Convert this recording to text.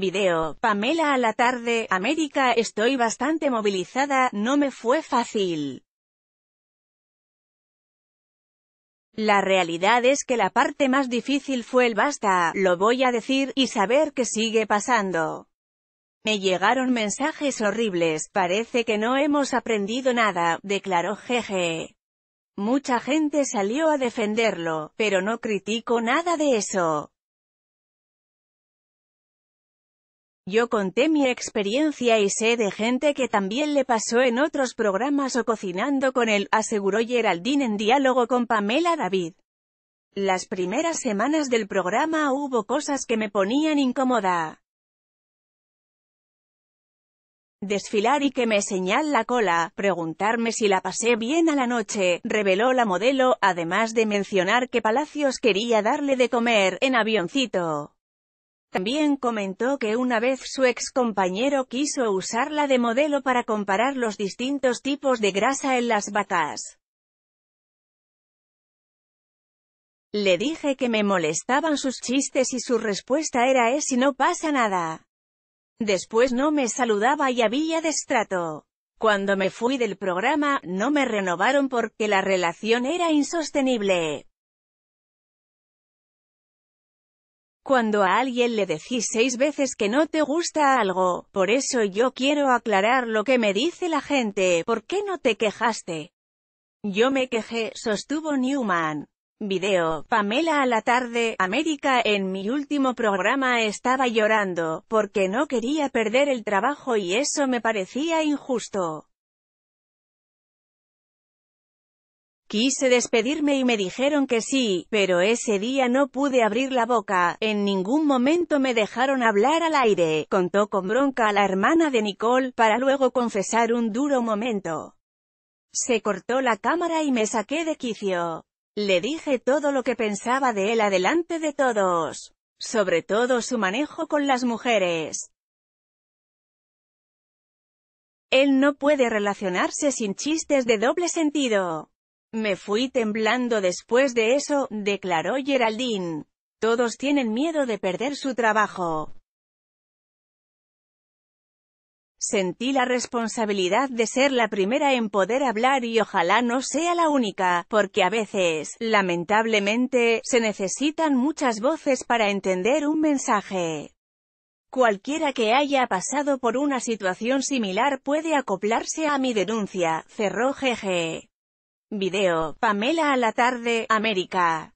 Video, Pamela a la tarde, América, estoy bastante movilizada, no me fue fácil. La realidad es que la parte más difícil fue el basta, lo voy a decir, y saber qué sigue pasando. Me llegaron mensajes horribles, parece que no hemos aprendido nada, declaró Jeje. Mucha gente salió a defenderlo, pero no critico nada de eso. Yo conté mi experiencia y sé de gente que también le pasó en otros programas o cocinando con él, aseguró Geraldine en diálogo con Pamela David. Las primeras semanas del programa hubo cosas que me ponían incómoda. Desfilar y que me señal la cola, preguntarme si la pasé bien a la noche, reveló la modelo, además de mencionar que Palacios quería darle de comer, en avioncito. También comentó que una vez su ex compañero quiso usarla de modelo para comparar los distintos tipos de grasa en las vacas. Le dije que me molestaban sus chistes y su respuesta era es si no pasa nada. Después no me saludaba y había destrato. Cuando me fui del programa, no me renovaron porque la relación era insostenible. cuando a alguien le decís seis veces que no te gusta algo, por eso yo quiero aclarar lo que me dice la gente, ¿por qué no te quejaste? Yo me quejé, sostuvo Newman. Video, Pamela a la tarde, América, en mi último programa estaba llorando, porque no quería perder el trabajo y eso me parecía injusto. Quise despedirme y me dijeron que sí, pero ese día no pude abrir la boca, en ningún momento me dejaron hablar al aire, contó con bronca a la hermana de Nicole, para luego confesar un duro momento. Se cortó la cámara y me saqué de quicio. Le dije todo lo que pensaba de él adelante de todos, sobre todo su manejo con las mujeres. Él no puede relacionarse sin chistes de doble sentido. Me fui temblando después de eso, declaró Geraldine. Todos tienen miedo de perder su trabajo. Sentí la responsabilidad de ser la primera en poder hablar y ojalá no sea la única, porque a veces, lamentablemente, se necesitan muchas voces para entender un mensaje. Cualquiera que haya pasado por una situación similar puede acoplarse a mi denuncia, cerró jeje. Video, Pamela a la tarde, América.